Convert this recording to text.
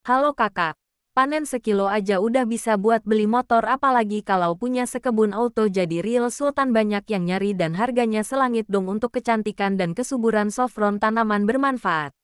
Halo kakak, panen sekilo aja udah bisa buat beli motor apalagi kalau punya sekebun auto jadi real sultan banyak yang nyari dan harganya selangit dong untuk kecantikan dan kesuburan sofron tanaman bermanfaat.